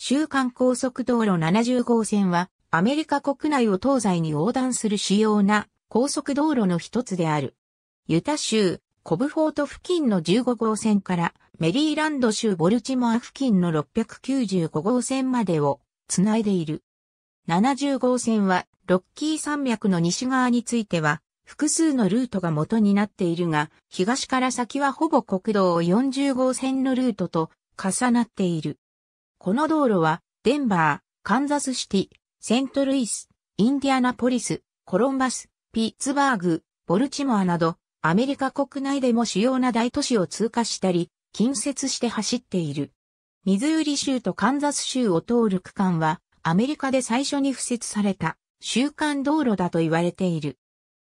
週間高速道路70号線は、アメリカ国内を東西に横断する主要な高速道路の一つである。ユタ州、コブフォート付近の15号線からメリーランド州ボルチモア付近の695号線までをつないでいる。70号線はロッキー山脈の西側については複数のルートが元になっているが、東から先はほぼ国道40号線のルートと重なっている。この道路は、デンバー、カンザスシティ、セントルイス、インディアナポリス、コロンバス、ピッツバーグ、ボルチモアなど、アメリカ国内でも主要な大都市を通過したり、近接して走っている。ミズーリ州とカンザス州を通る区間は、アメリカで最初に付設された、週間道路だと言われている。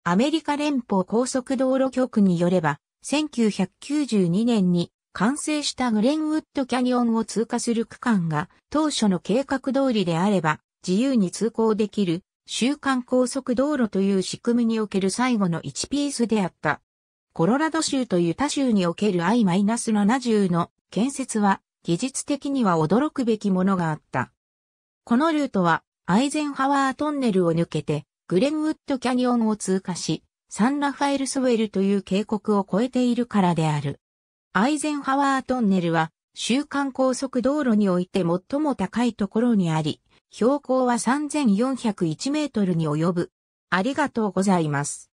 アメリカ連邦高速道路局によれば、1992年に完成したグレンウッドキャニオンを通過する区間が当初の計画通りであれば自由に通行できる週間高速道路という仕組みにおける最後の1ピースであった。コロラド州という他州における I-70 の建設は技術的には驚くべきものがあった。このルートはアイゼンハワートンネルを抜けてグレンウッドキャニオンを通過し、サンラファエルスウェルという渓谷を越えているからである。アイゼンハワートンネルは、週間高速道路において最も高いところにあり、標高は3401メートルに及ぶ。ありがとうございます。